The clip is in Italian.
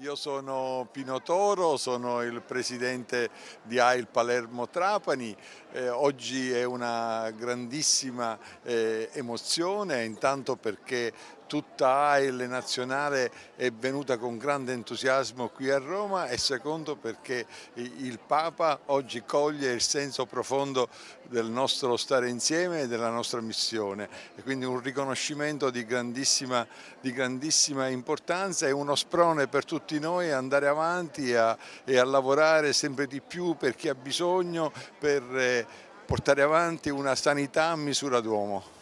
Io sono Pino Toro, sono il presidente di AIL Palermo Trapani, eh, oggi è una grandissima eh, emozione intanto perché tutta AEL nazionale è venuta con grande entusiasmo qui a Roma e secondo perché il Papa oggi coglie il senso profondo del nostro stare insieme e della nostra missione e quindi un riconoscimento di grandissima, di grandissima importanza e uno sprone per tutti noi a andare avanti a, e a lavorare sempre di più per chi ha bisogno per eh, portare avanti una sanità a misura d'uomo.